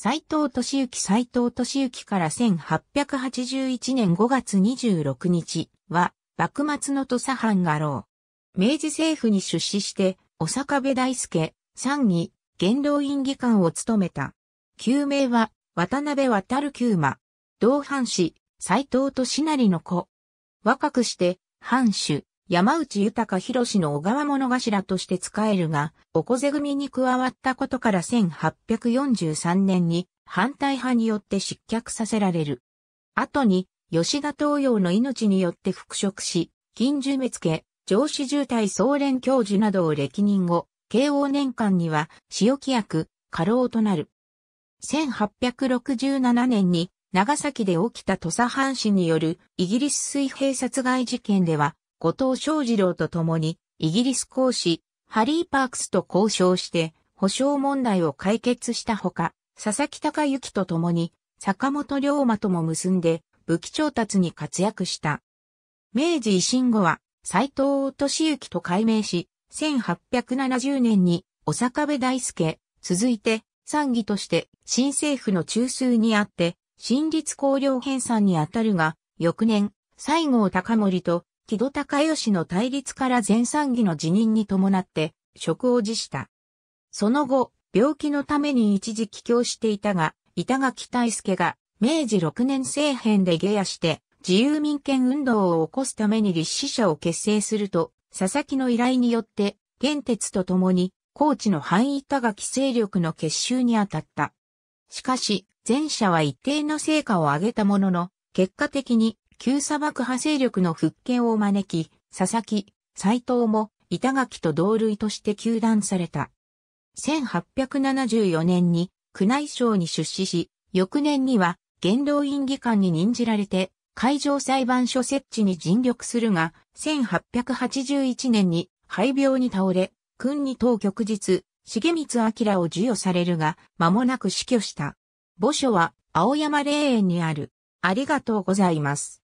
斎藤敏幸斎藤敏幸から1881年5月26日は、幕末の土佐藩画廊。明治政府に出資して、お坂部大輔、参議、元老院議官を務めた。旧名は、渡辺渡旧馬。同藩士、斎藤敏成の子。若くして、藩主、山内豊博の小川物頭として使えるが、おこぜ組に加わったことから1843年に反対派によって失脚させられる。後に、吉田東洋の命によって復職し、近所目付、上司渋滞総連教授などを歴任後、慶応年間には、塩規役、過労となる。1867年に、長崎で起きた土佐藩士によるイギリス水平殺害事件では、後藤昌二郎と共に、イギリス公使、ハリー・パークスと交渉して、保障問題を解決したほか、佐々木隆之と共に、坂本龍馬とも結んで、武器調達に活躍した。明治維新後は、斎藤敏之と改名し、1870年に、お坂部大輔、続いて、参議として、新政府の中枢にあって、新立公領編纂にあたるが、翌年、西郷隆盛と木戸孝義の対立から前参議の辞任に伴って職を辞した。その後、病気のために一時帰郷していたが、板垣大助が明治6年政変で下野して自由民権運動を起こすために立志社を結成すると、佐々木の依頼によって、玄鉄と共に、高知の範囲板垣勢力の結集に当たった。しかし、前者は一定の成果を上げたものの、結果的に旧砂漠派勢力の復権を招き、佐々木、斎藤も板垣と同類として求断された。1874年に宮内省に出資し、翌年には元老院議官に任じられて、海上裁判所設置に尽力するが、1881年に肺病に倒れ、君に当局日、重光明を授与されるが、間もなく死去した。墓所は青山霊園にある。ありがとうございます。